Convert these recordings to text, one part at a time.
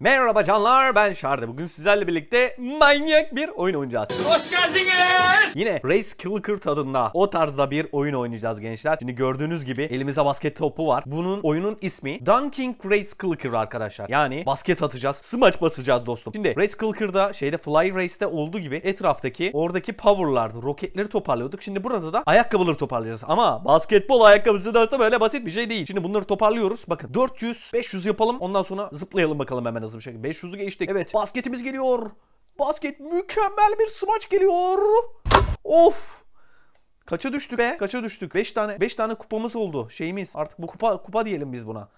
Merhaba canlar ben Şardı. Bugün sizlerle birlikte manyak bir oyun oynayacağız. Hoş geldiniz. Yine Race Kilker tadında o tarzda bir oyun oynayacağız gençler. Şimdi gördüğünüz gibi elimize basket topu var. Bunun oyunun ismi Dunking Race Kilker arkadaşlar. Yani basket atacağız, smaç basacağız dostum. Şimdi Race Kilker'da şeyde Fly Race'te olduğu gibi etraftaki oradaki power'lardı, roketleri toparlıyorduk. Şimdi burada da ayakkabıları toparlayacağız. Ama basketbol ayakkabısı da böyle basit bir şey değil. Şimdi bunları toparlıyoruz. Bakın 400 500 yapalım ondan sonra zıplayalım bakalım hemen hızlı bir şekilde. 500'ü geçtik. Evet basketimiz geliyor. Basket mükemmel bir smaç geliyor. Of. Kaça düştük be? Kaça düştük? 5 tane 5 tane kupamız oldu. Şeyimiz. Artık bu kupa kupa diyelim biz buna.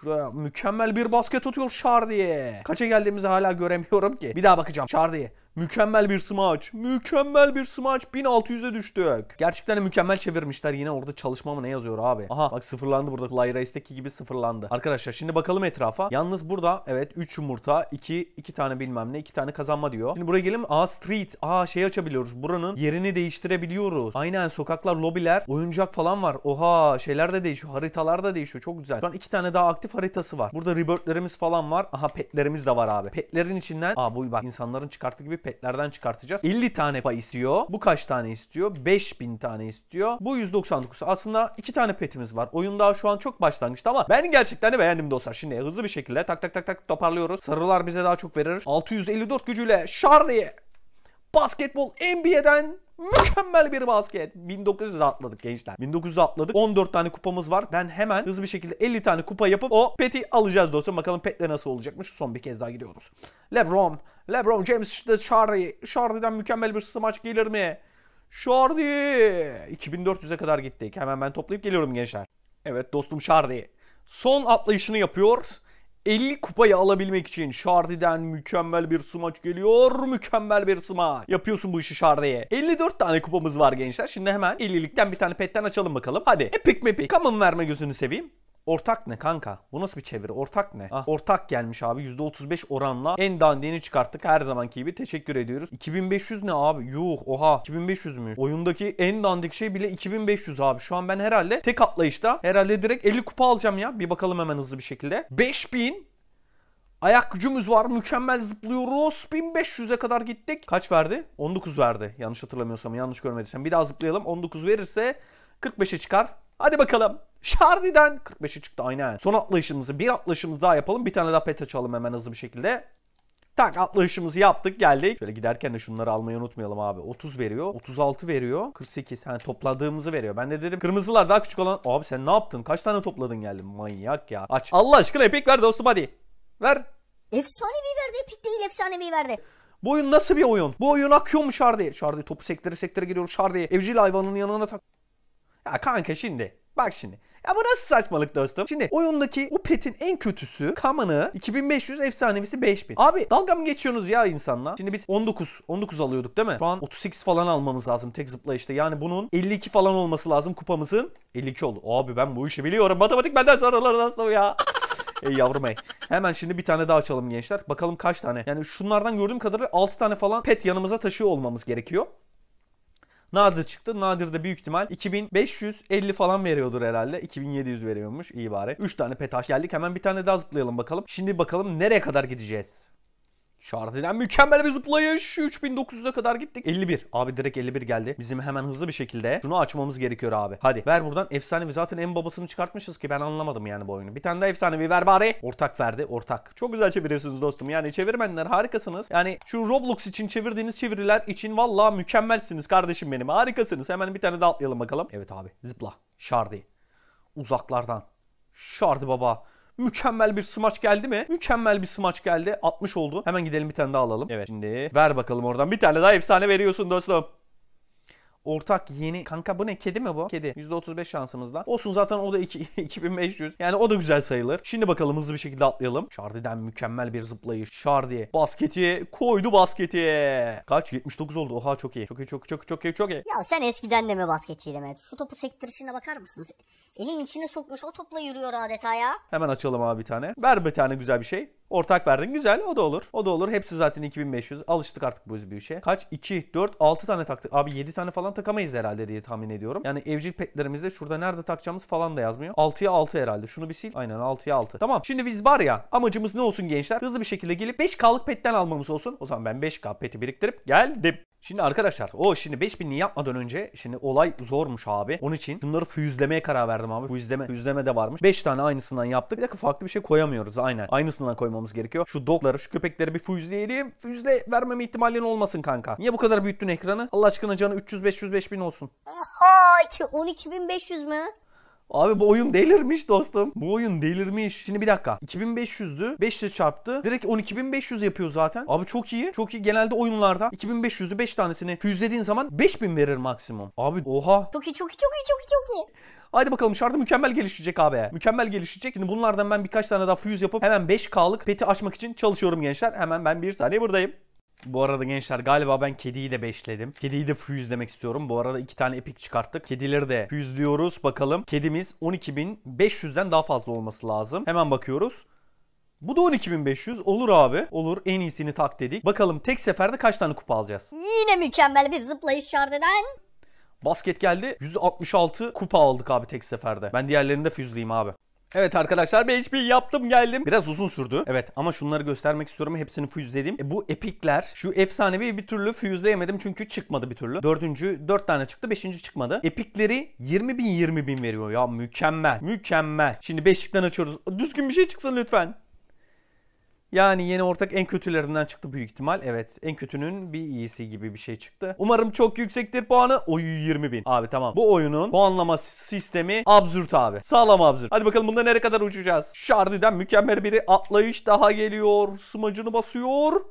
Şuraya mükemmel bir basket atıyor şardiye. Kaça geldiğimizi hala göremiyorum ki. Bir daha bakacağım Şardiye. Mükemmel bir smaç. Mükemmel bir smaç. 1600'e düştük. Gerçekten mükemmel çevirmişler. Yine orada çalışma mı ne yazıyor abi? Aha bak sıfırlandı burada. Fly Race'deki gibi sıfırlandı. Arkadaşlar şimdi bakalım etrafa. Yalnız burada evet 3 yumurta, 2 2 tane bilmem ne, 2 tane kazanma diyor. Şimdi buraya gelelim. Aa street. Aa şey açabiliyoruz. Buranın yerini değiştirebiliyoruz. Aynen sokaklar, lobiler, oyuncak falan var. Oha şeyler de değişiyor. Haritalar da değişiyor. Çok güzel. Şu an 2 tane daha aktif haritası var. Burada rebirthlerimiz falan var. Aha petlerimiz de var abi. Petlerin içinden aa bu bak insanların çıkarttığı gibi petlerden çıkartacağız. 50 tane pay istiyor. Bu kaç tane istiyor? 5000 tane istiyor. Bu 199. Aslında 2 tane petimiz var. Oyun daha şu an çok başlangıçta ama ben gerçekten de beğendim dostlar. Şimdi hızlı bir şekilde tak tak tak tak toparlıyoruz. Sarılar bize daha çok verir. 654 gücüyle şar basketbol NBA'den Mükemmel bir basket. 1900 atladık gençler. 1900 atladık. 14 tane kupamız var. Ben hemen hızlı bir şekilde 50 tane kupa yapıp o peti alacağız dostum. Bakalım petle nasıl olacakmış. Son bir kez daha gidiyoruz. Lebron, LeBron James işte Shari. Shari'den mükemmel bir smaç gelir mi? Shari. 2400'e kadar gittik. Hemen ben toplayıp geliyorum gençler. Evet dostum Shari. Son atlayışını yapıyor. 50 kupayı alabilmek için Shardy'den mükemmel bir smaç geliyor. Mükemmel bir smaç. Yapıyorsun bu işi Shardy'ye. 54 tane kupamız var gençler. Şimdi hemen 50'likten bir tane petten açalım bakalım. Hadi epic mepic. Kamın verme gözünü seveyim. Ortak ne kanka? Bu nasıl bir çeviri? Ortak ne? Ah, ortak gelmiş abi. %35 oranla en dandini çıkarttık. Her zamanki gibi teşekkür ediyoruz. 2500 ne abi? Yuh oha. 2500 mü? Oyundaki en dandik şey bile 2500 abi. Şu an ben herhalde tek atlayışta herhalde direkt 50 kupa alacağım ya. Bir bakalım hemen hızlı bir şekilde. 5000 Ayak gücümüz var. Mükemmel zıplıyoruz. 1500'e kadar gittik. Kaç verdi? 19 verdi. Yanlış hatırlamıyorsam. Yanlış görmediysem. Bir daha zıplayalım. 19 verirse 45'e çıkar. Hadi bakalım. Şardi'den 45'i çıktı aynen. Son atlayışımızı bir atlayışımız daha yapalım. Bir tane daha pet açalım hemen hızlı bir şekilde. Tak atlayışımızı yaptık geldik. Şöyle giderken de şunları almayı unutmayalım abi. 30 veriyor. 36 veriyor. 48. Hani topladığımızı veriyor. Ben de dedim kırmızılar daha küçük olan. Abi sen ne yaptın? Kaç tane topladın geldin? Manyak ya. Aç. Allah aşkına epik ver dostum hadi. Ver. Efsanevi verdi. Epik değil efsanevi verdi. Bu oyun nasıl bir oyun? Bu oyun akıyor mu Şardi? Şardi topu sektire sektire giriyor Şardi. Evcil hayvanın yanına tak. Ya kanka şimdi bak şimdi. Ya bu nasıl saçmalık dostum? Şimdi oyundaki o petin en kötüsü Kaman'ı 2500 efsanevisi 5000. Abi dalga mı geçiyorsunuz ya insanla? Şimdi biz 19 19 alıyorduk değil mi? Şu an 38 falan almamız lazım tek zıplayışta. Yani bunun 52 falan olması lazım kupamızın. 52 oldu. Abi ben bu işi biliyorum. Matematik benden sonraları nasıl ya? Ey yavrum ey. Hemen şimdi bir tane daha açalım gençler. Bakalım kaç tane. Yani şunlardan gördüğüm kadarıyla 6 tane falan pet yanımıza taşıyor olmamız gerekiyor. Nadir çıktı. Nadir de büyük ihtimal 2550 falan veriyordur herhalde. 2700 veriyormuş. İyi bari. 3 tane petaş geldik. Hemen bir tane daha zıplayalım bakalım. Şimdi bakalım nereye kadar gideceğiz. İşaret eden mükemmel bir zıplayış. 3900'e kadar gittik. 51. Abi direkt 51 geldi. Bizim hemen hızlı bir şekilde şunu açmamız gerekiyor abi. Hadi ver buradan efsanevi. Zaten en babasını çıkartmışız ki ben anlamadım yani bu oyunu. Bir tane daha efsanevi ver bari. Ortak verdi. Ortak. Çok güzel çeviriyorsunuz dostum. Yani çevirmenler harikasınız. Yani şu Roblox için çevirdiğiniz çeviriler için valla mükemmelsiniz kardeşim benim. Harikasınız. Hemen bir tane daha atlayalım bakalım. Evet abi. Zıpla. Şardi. Uzaklardan. Şardi baba. Mükemmel bir smaç geldi mi? Mükemmel bir smaç geldi. 60 oldu. Hemen gidelim bir tane daha alalım. Evet şimdi ver bakalım oradan. Bir tane daha efsane veriyorsun dostum. Ortak yeni. Kanka bu ne? Kedi mi bu? Kedi. %35 şansımızla. Olsun zaten o da iki, 2500. Yani o da güzel sayılır. Şimdi bakalım hızlı bir şekilde atlayalım. Şardi'den mükemmel bir zıplayış. Şardi basketi koydu basketi. Kaç? 79 oldu. Oha çok iyi. Çok iyi çok çok çok iyi çok iyi. Ya sen eskiden de mi basketçiydin Şu topu sektirişine bakar mısınız? Elin içine sokmuş o topla yürüyor adeta ya. Hemen açalım abi bir tane. Ver bir tane güzel bir şey. Ortak verdin. Güzel. O da olur. O da olur. Hepsi zaten 2500. Alıştık artık bu bir şey Kaç? 2, 4, 6 tane taktık. Abi 7 tane falan takamayız herhalde diye tahmin ediyorum. Yani evcil petlerimizde şurada nerede takacağımız falan da yazmıyor. 6'ya 6 herhalde. Şunu bir sil. Aynen 6'ya 6. Tamam. Şimdi biz var ya amacımız ne olsun gençler? Hızlı bir şekilde gelip 5K'lık petten almamız olsun. O zaman ben 5K peti biriktirip geldim. Şimdi arkadaşlar o şimdi 5000'li yapmadan önce şimdi olay zormuş abi. Onun için bunları füyüzlemeye karar verdim abi. Füyüzleme, füyüzleme de varmış. 5 tane aynısından yaptık. Bir dakika farklı bir şey koyamıyoruz aynen. Aynısından koymamız gerekiyor. Şu dokları, şu köpekleri bir füyüzleyelim. Füyüzle vermeme ihtimalin olmasın kanka. Niye bu kadar büyüttün ekranı? Allah aşkına canı 300 500 5000 olsun. Oha 12500 mi? Abi bu oyun delirmiş dostum. Bu oyun delirmiş. Şimdi bir dakika. 2500'dü. 500 çarptı. Direkt 12500 yapıyor zaten. Abi çok iyi. Çok iyi. Genelde oyunlarda 2500'ü 5 tanesini füzlediğin zaman 5000 verir maksimum. Abi oha. Çok iyi çok iyi çok iyi çok iyi çok iyi. Haydi bakalım şartı mükemmel gelişecek abi. Mükemmel gelişecek. Şimdi bunlardan ben birkaç tane daha füz yapıp hemen 5K'lık peti açmak için çalışıyorum gençler. Hemen ben bir saniye buradayım. Bu arada gençler galiba ben kediyi de beşledim. Kediyi de füyüz demek istiyorum. Bu arada iki tane epik çıkarttık. Kedileri de füyüzlüyoruz. Bakalım kedimiz 12.500'den daha fazla olması lazım. Hemen bakıyoruz. Bu da 12500 olur abi. Olur en iyisini tak dedik. Bakalım tek seferde kaç tane kupa alacağız? Yine mükemmel bir zıplayış şardeden. Basket geldi. 166 kupa aldık abi tek seferde. Ben diğerlerini de füzleyeyim abi. Evet arkadaşlar ben hiçbir yaptım geldim. Biraz uzun sürdü. Evet ama şunları göstermek istiyorum. Hepsini füzeledim. E, bu epikler şu efsanevi bir türlü füzeleyemedim çünkü çıkmadı bir türlü. Dördüncü dört tane çıktı. Beşinci çıkmadı. Epikleri 20 bin 20 bin veriyor ya mükemmel. Mükemmel. Şimdi beşlikten açıyoruz. Düzgün bir şey çıksın lütfen. Yani yeni ortak en kötülerinden çıktı büyük ihtimal. Evet en kötünün bir iyisi gibi bir şey çıktı. Umarım çok yüksektir puanı. Oy 20 bin. Abi tamam. Bu oyunun puanlama sistemi absürt abi. Sağlam absürt. Hadi bakalım bunda nereye kadar uçacağız? Şardi'den mükemmel biri atlayış daha geliyor. Smacını basıyor.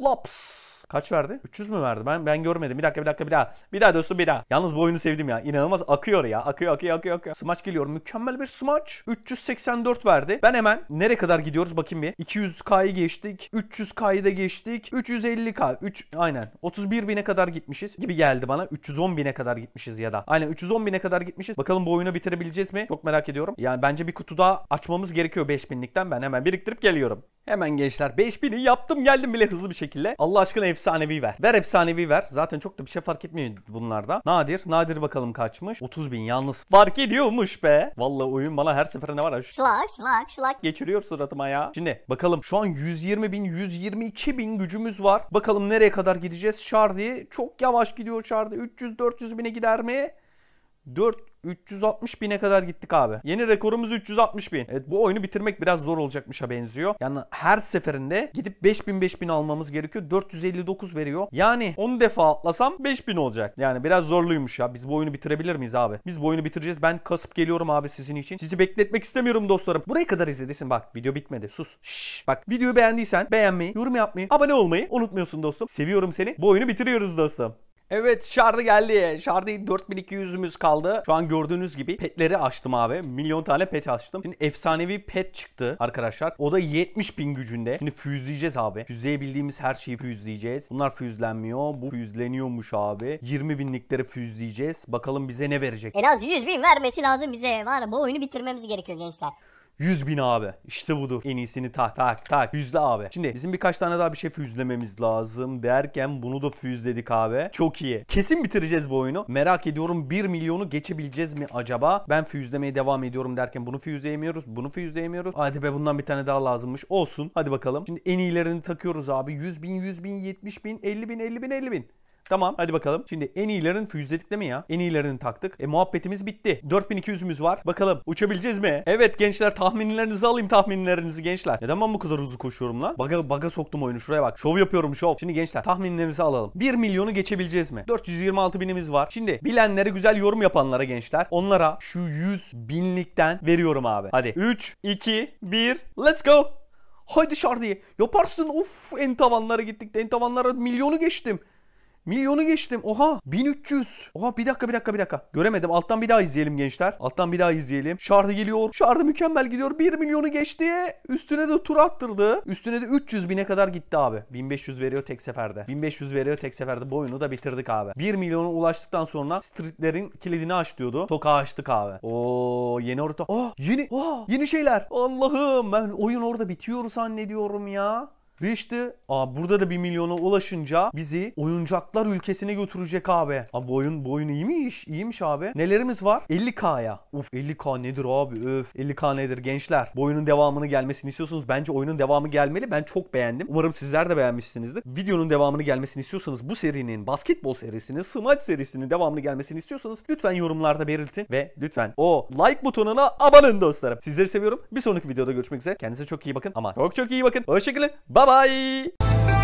Laps. Kaç verdi? 300 mü verdi? Ben ben görmedim. Bir dakika bir dakika bir daha. Bir daha dostum bir daha. Yalnız bu oyunu sevdim ya. İnanılmaz akıyor ya. Akıyor akıyor akıyor akıyor. Smash geliyor. Mükemmel bir smash. 384 verdi. Ben hemen nereye kadar gidiyoruz bakayım bir. 200k'yı geçtik. 300k'yı da geçtik. 350k. 3 aynen. 31 bine kadar gitmişiz gibi geldi bana. 310 bine kadar gitmişiz ya da. Aynen 310 bine kadar gitmişiz. Bakalım bu oyunu bitirebileceğiz mi? Çok merak ediyorum. Yani bence bir kutu daha açmamız gerekiyor 5000'likten. Ben hemen biriktirip geliyorum. Hemen gençler 5000'i yaptım geldim bile hızlı bir şekilde. Allah aşkına efsanevi ver. Ver efsanevi ver. Zaten çok da bir şey fark etmiyor bunlarda. Nadir. Nadir bakalım kaçmış. 30 bin yalnız. Fark ediyormuş be. Vallahi oyun bana her seferinde var ya. Şlak şlak şlak. Geçiriyor suratıma ya. Şimdi bakalım şu an 120 bin 122 bin gücümüz var. Bakalım nereye kadar gideceğiz. Şardi çok yavaş gidiyor Şardi. 300-400 bine gider mi? 4 360 bine kadar gittik abi. Yeni rekorumuz 360 bin. Evet bu oyunu bitirmek biraz zor olacakmışa benziyor. Yani her seferinde gidip 5000 5000 almamız gerekiyor. 459 veriyor. Yani 10 defa atlasam 5000 olacak. Yani biraz zorluymuş ya. Biz bu oyunu bitirebilir miyiz abi? Biz bu oyunu bitireceğiz. Ben kasıp geliyorum abi sizin için. Sizi bekletmek istemiyorum dostlarım. Buraya kadar izlediysin bak. Video bitmedi. Sus. Şşş. Bak videoyu beğendiysen beğenmeyi, yorum yapmayı, abone olmayı unutmuyorsun dostum. Seviyorum seni. Bu oyunu bitiriyoruz dostum. Evet şardı geldi. Şardı 4200'ümüz kaldı. Şu an gördüğünüz gibi petleri açtım abi. Milyon tane pet açtım. Şimdi efsanevi pet çıktı arkadaşlar. O da 70 bin gücünde. Şimdi füzleyeceğiz abi. Füzleyebildiğimiz her şeyi füzleyeceğiz. Bunlar füzlenmiyor. Bu füzleniyormuş abi. 20 binlikleri füzleyeceğiz. Bakalım bize ne verecek. En az 100 bin vermesi lazım bize. Var bu oyunu bitirmemiz gerekiyor gençler. 100 bin abi. İşte budur. En iyisini tak tak tak. Füzle abi. Şimdi bizim birkaç tane daha bir şey füzlememiz lazım derken bunu da füzledik abi. Çok iyi. Kesin bitireceğiz bu oyunu. Merak ediyorum 1 milyonu geçebileceğiz mi acaba? Ben füzlemeye devam ediyorum derken bunu füzleyemiyoruz. Bunu füzleyemiyoruz. Hadi be bundan bir tane daha lazımmış. Olsun. Hadi bakalım. Şimdi en iyilerini takıyoruz abi. 100 bin, 100 bin, 70 bin, 50 bin, 50 bin, 50 bin. Tamam hadi bakalım. Şimdi en iyilerin füzledik değil mi ya? En iyilerini taktık. E muhabbetimiz bitti. 4200'ümüz var. Bakalım uçabileceğiz mi? Evet gençler tahminlerinizi alayım tahminlerinizi gençler. Neden ben bu kadar hızlı koşuyorum lan? Baga, baga soktum oyunu şuraya bak. Şov yapıyorum şov. Şimdi gençler tahminlerinizi alalım. 1 milyonu geçebileceğiz mi? 426 binimiz var. Şimdi bilenlere güzel yorum yapanlara gençler. Onlara şu 100 binlikten veriyorum abi. Hadi 3, 2, 1 let's go. Haydi şardiye. Yaparsın. Uf, en tavanlara gittik. En tavanlara milyonu geçtim. Milyonu geçtim. Oha 1300. Oha bir dakika bir dakika bir dakika. Göremedim. Alttan bir daha izleyelim gençler. Alttan bir daha izleyelim. Şardı geliyor. Şardı mükemmel gidiyor. 1 milyonu geçti. Üstüne de tur attırdı. Üstüne de 300 bine kadar gitti abi. 1500 veriyor tek seferde. 1500 veriyor tek seferde. Bu oyunu da bitirdik abi. 1 milyona ulaştıktan sonra streetlerin kilidini aç diyordu. Toka açtık abi. Oo yeni orta. Oh yeni. Oh yeni şeyler. Allah'ım ben oyun orada bitiyor zannediyorum ya. Ve aa, burada da 1 milyona ulaşınca bizi oyuncaklar ülkesine götürecek abi. Abi bu oyun, bu oyun iyiymiş. İyiymiş abi. Nelerimiz var? 50K'ya. Uf 50K nedir abi? Öf 50K nedir gençler? Bu oyunun devamını gelmesini istiyorsunuz. Bence oyunun devamı gelmeli. Ben çok beğendim. Umarım sizler de beğenmişsinizdir. Videonun devamını gelmesini istiyorsanız bu serinin basketbol serisini, smaç serisinin devamını gelmesini istiyorsanız lütfen yorumlarda belirtin ve lütfen o like butonuna abone olun dostlarım. Sizleri seviyorum. Bir sonraki videoda görüşmek üzere. Kendinize çok iyi bakın ama çok çok iyi bakın. Hoşçakalın. Bye bye